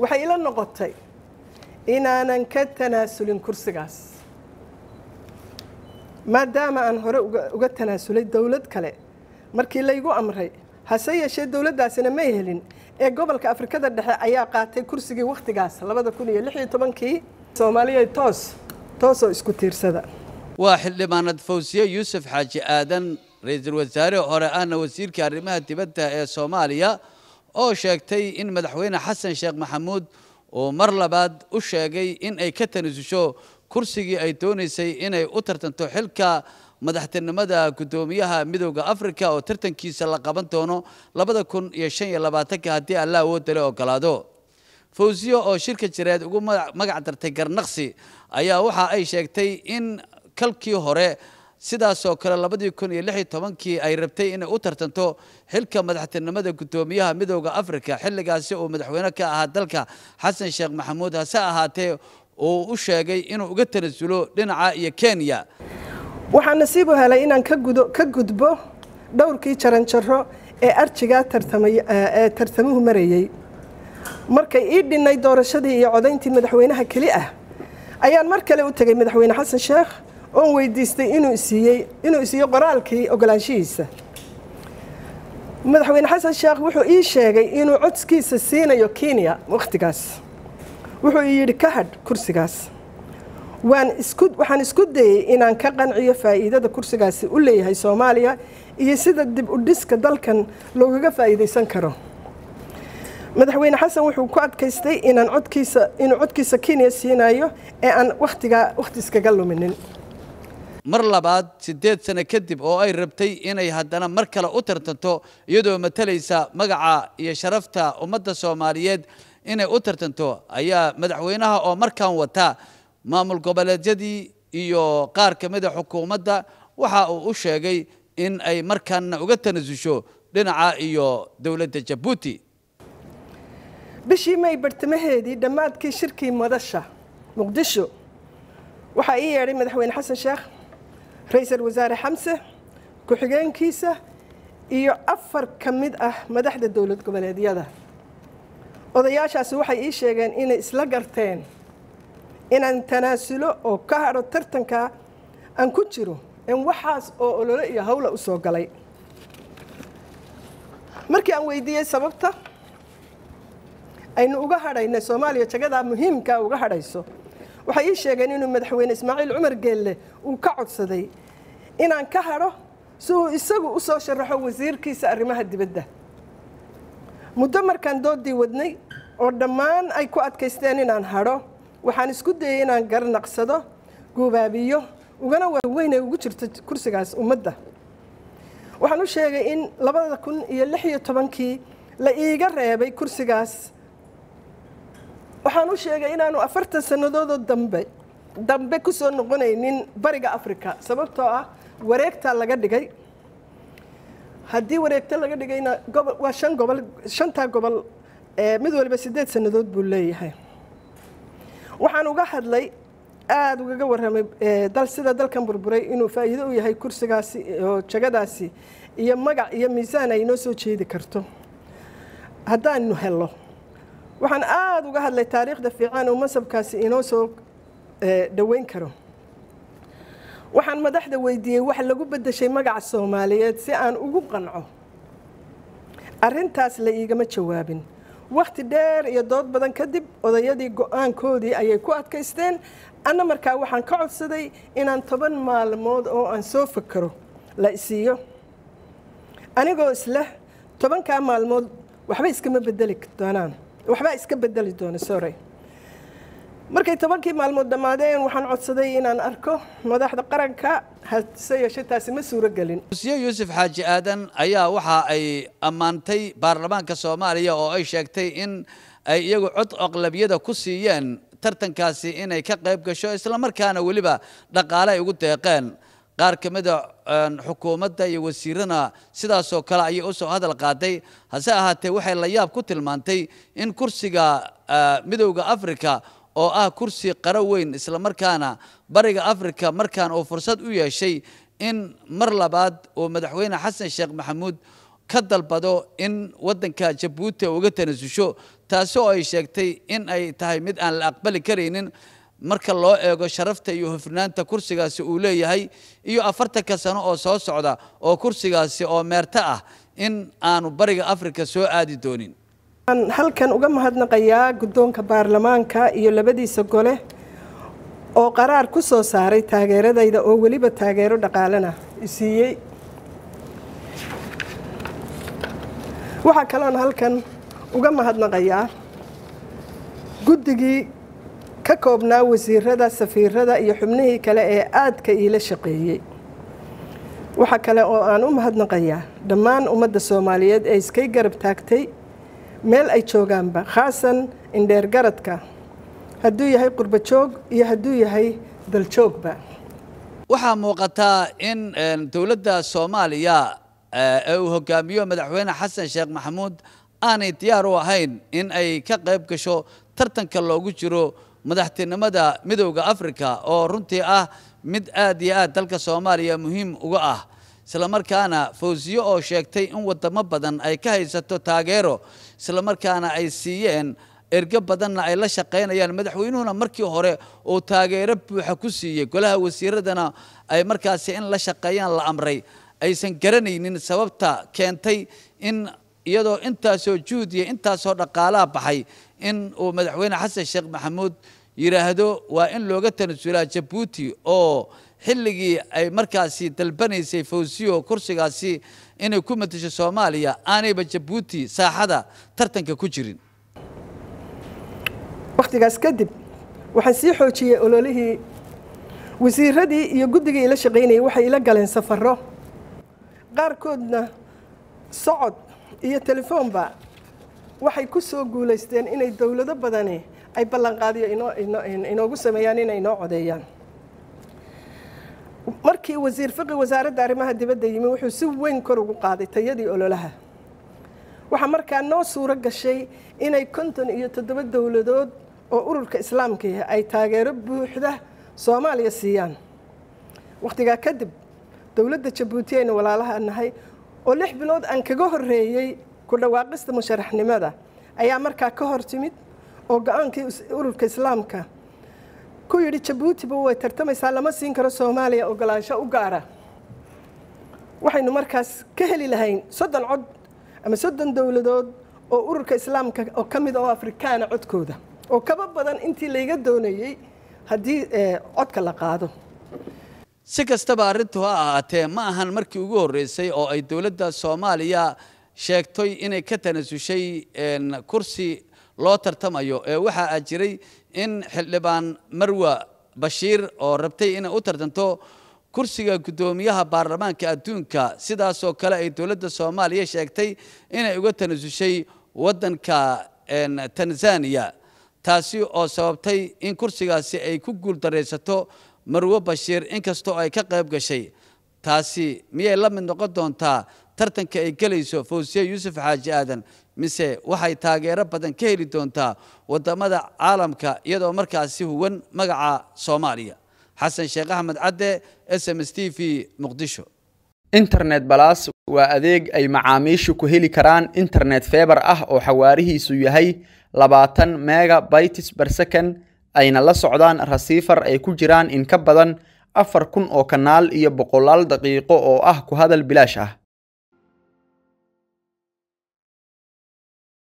waxay ila noqotay inaanan ka tanaasulin kursigaas maadaama aan hore uga tanaasulay dowlad kale markii laygu amray hase yeeshee dowladdaasina may helin ee gobolka afrikada dhexe ayaa qaatay kursigii wakhtigaas labada kun iyo lix iyo tobankii soomaaliya toos toosoo isku tiirsada waa xildhibaanad fawsiye yuusuf xaaji aadan ra-iisul wasaare hore ahna wasiirka arrimaha dibadda ee soomaaliya oo sheegtay in madaxweyne xasan sheekh maxamuud uu mar labaad u sheegay in ay ka tanasusho kursigii ay doonaysay inay u tartanto xilka madaxtinimada guddoomiyaha midowda africa oo tartankiisa la qaban doono labada kun iyo shan iyo labaatanka haddii allah awoodda le ogolaado fawsiyo oo shirka jireed ugu magac dartay garnaqsi ayaa waxa ay sheegtay in kalkii hore sidaasoo kale labadii kun iyo lix iyo tobankii ay rabtay inay u tartanto xilka madaxtinimada guddoomiyaha midooda africa xilligaasi uu madaxweyne ka ahaa dalka xasan sheekh maxamuud hase ahaatee uu u sheegay inuu uga tanasulo dhinaca iyo kenya waxaan nasiib u helay inaan ka gudbo dhowrkii jaranjaro ee arjigaa ee tartamuhu marayey markay ii dhinnay doorashadii iyo codayntii madaxweynaha keli ah ayaan mar kale u tegay madaxweyne xasan sheekh oon weydiistay inuu isiiyey inuu isiiyo qoraalkii ogolaanshihiisa madaxweyne xasan sheekh wuxuu ii sheegay inuu codskiisa siinayo kenya wakhtigaas wuxuu ii yidhi ka hadh kursigaas waan isku waxaan isku dayey inaan ka qanciyo faa'iidada kursigaasi u leeyahay soomaaliya iyo sida dib u dhiska dalkan loogaga faa'iidaysan karo madaxweyne xasan wuxuu ku adkaystay inaan codkiisa inuu codkiisa kenya siinayo ee aan wakhtigaa wakhti iskaga luminin mar labaad siddeed sano kadib oo ay rabtay inay haddana mar kale u tartanto iyadoo matalaysa magaca iyo sharafta ummadda soomaaliyeed inay u tartanto ayaa madaxweynaha oo markan wataa maamul goboleedyadii iyo qaar ka mida ah xukuumadda waxa uu u sheegay in ay markanna uga tanasusho dhinaca iyo dowladda jabuuti bishii may bartamaheedii dhammaadkii shirkii madasha muqdisho waxaa ii yeedhay madaxweyne xasan sheekh ra-iisul wasaare xamse ku-xigeenkiisa iyo afar ka mid ah madaxda dowlad goboleedyada odayaashaasi waxay ii sheegeen inay isla garteen inaan tanaasulo oo ka hadho tartanka aan ku jiro in waxaas oo olole iyo hawla u soo galay markii aan weydiiyey sababta aynu uga hadhayna soomaaliya jagadaa muhiimkaa uga hadhayso waxay ii sheegeen inuu madaxweyne ismaaciil cumar geelle uu ka codsaday inaan ka hadho si uu isagu u soo sharaxo wasiirkiisa arrimaha dibadda muddo markaan doodii wadnay oo dhammaan ay ku adkaysteen inaan hadho waxaan isku dayey inaan garnaqsado guubaabiyo ugana waaweyn ay ugu jirta kursigaas ummadda waxaan u sheegay in labada kun iyo lix iyo tobankii la iiga reebay kursigaas waxaan u sheegay inaanu afartan sannadoodoo dambe dambe ku soo noqonaynin bariga africa sababtoo ah wareegtaa laga dhigay haddii wareegta laga dhigayna gobol waa shan gobol shantaa gobol eh, mid waliba siddeed sannadood buu leeyahay waxaan uga hadlay aada ugaga warramay eh, dal sida dalkan burburay inuu faa'iido u yahay kursigaasi oo jagadaasi iyo magac iyo miisaan ay inoo soo jeedi karto haddaanu helo waxaan aada uga hadlay taariikhda fiican oo masabkaasi inoo soo eh, dhoweyn karo waxaan madaxda weydiiyey wax lagu beddeshay magaca soomaaliyeed si aan ugu qanco arintaas la iigama jawaabin wakhti dheer iyo dood badan kadib odayadii go-aankoodii ayay ku adkaysteen anna markaa waxaan ka codsaday inaan toban maalmood oo aan soo fakaro la isiiyo anigoo isleh tobankaa maalmood waxba iskama bedeli doonaan waxbaa iska bedeli doona sorey markay tobankii maalmood dhammaadeen waxaan codsaday inaan arko madaxda qaranka hase yeeshee taasi ma suuragelin musiye yuusuf xaaji aadan ayaa waxa ay ammaantay baarlamaanka soomaaliya oo ay sheegtay in ay iyagu cod oqlabyada ku siiyeen tartankaasi inay ka qayb gasho islamarkaana weliba dhaqaale ay ugu deeqeen qaar ka mida xukuumadda iyo wasiirana sidaasoo kale ayay usoo hadal qaaday hase ahaatee waxay la yaab ku tilmaantay in kursiga midowda africa oo ah kursi qaro weyn isla markaana bariga africa markaan uu fursad u yeeshay in mar labaad uu madaxweyne xasan sheekh maxamuud ka dalbado in waddanka jabuuti uga tanasusho taasi oo ay sheegtay in ay tahay mid aan la aqbali karaynin marka loo eego sharafta iyo hufnaanta kursigaasi uu leeyahay iyo afartanka sano oo soo socda oo kursigaasi oo meerto ah in aanu bariga afrika soo aadi doonin waxaan halkan uga mahadnaqayaa guddoonka baarlamaanka iyo labadiisa gole oo qaraar ku soo saaray taageeradayda oo weliba taageero dhaqaalana isiiyey waxaa kaloon halkan uga mahadnaqayaa guddigii ka koobnaa wasiirada safiirada iyo xubnihii kale ee aadka iila shaqeeyey waxa kale oo aan u mahadnaqayaa dhammaan ummadda soomaaliyeed ee iskay garab taagtay meel ay joogaanba khaasan indheergaradka hadduu yahay qurbajoog iyo hadduu yahay daljoogba waxaa muuqataa in dowladda soomaaliya ee uu hogaamiyo madaxweyne xasan sheekh maxamuud aanay diyaar u ahayn in ay ka qayb gasho tartanka loogu jiro madaxtinimada midowda afrika oo runtii ah mid aad iyo aad dalka soomaaliya muhiim uga ah islamarkaana fawsiyo oo sheegtay in wadamo badan ay ka haysato taageero islamarkaana ay siiyeen erge badanna ay la shaqaynayaan madaxweynuhuna markii hore uu taageero buuxa ku siiyey golaha wasiiradana ay markaasi in la shaqeeyaan la amray aysan garanaynin sababta keentay in iyadoo intaasoo juhdiya intaasoo dhaqaalaha baxay in uu madaxweyne xasan sheekh maxamuud yidhaahdo waa in looga tanasulaa jabuuti oo xilligii ay markaasi dalbanaysay fawsiyo kursigaasi inay ku matasho soomaaliya aanayba jabuuti saaxada tartanka ku jirin wakhtigaas kadib waxaan sii xoojiyey ololihii wasiiradii iyo guddigii ila shaqaynayay waxay ila galeen safaro qaarkoodna socod iyo telefoonba waxay ku soo guulaysteen inay dowlado badani ay ballanqaadiyo inoogu sameeyaan inay inoo codeeyaan markii wasiir fiqi wasaaradda arrimaha dibadda yimi wuxuu si weyn kor ugu qaaday tayadii ololaha waxaa markaa noo suuro gashay inay konton iyo toddoba dowladood oo ururka islaamkii ah ay taageero buuxda soomaaliya siiyaan wakhtigaa kadib dowladda jabuuti ayna walaalaha nahay oo lix bilood aan kaga horreeyey ku dhawaaqista musharaxnimada ayaa markaa ka hor timid oo go-aankii ururka islaamka ku yidhi jabuutiba way tartamaysaa lama siin karo soomaaliya ogolaansho u gaara waxaynu markaas ka heli lahayn soddon cod ama soddon dowladood oo ururka islaamka oo ka mid ah oo afrikaana codkooda oo kaba badan intii layga doonayey haddii eh, codka la qaado si kastaba arrintu ha ahaatee ma ahan markii ugu horreysay oo ay dowladda soomaaliya sheegtay inay ka tanaasushay kursi loo tartamayo ee waxaa jiray in xildhibaan marwa bashiir oo rabtay inay u tartanto kursiga guddoomiyaha baarlamaanka adduunka sidaasoo kale ay dowladda soomaaliya sheegtay inay uga tanasushay waddanka tanzaniya taasi oo sababtay in kursigaasi ay ku guuldaraysato marwe bashiir inkastoo ay ka qayb gashay taasi miyay la mid noqon doontaa tartanka ay gelayso fawsiye yuusuf xaaji aadan mise waxay taageero badan ka heli doontaa waddamada caalamka iyadoo markaasi huwan magaca soomaaliya xasan sheekh axmed cadde s m s t v muqdisho internet balas waa adeeg ay macaamiishu ku heli karaan internet feebar ah oo xawaarihiisu yahay labaatan mega bytes bar second ayna la socdaan rasiifar ay ku jiraan in ka badan afar kun oo kanaal iyo boqolaal daqiiqo oo ah ku hadal bilaash ah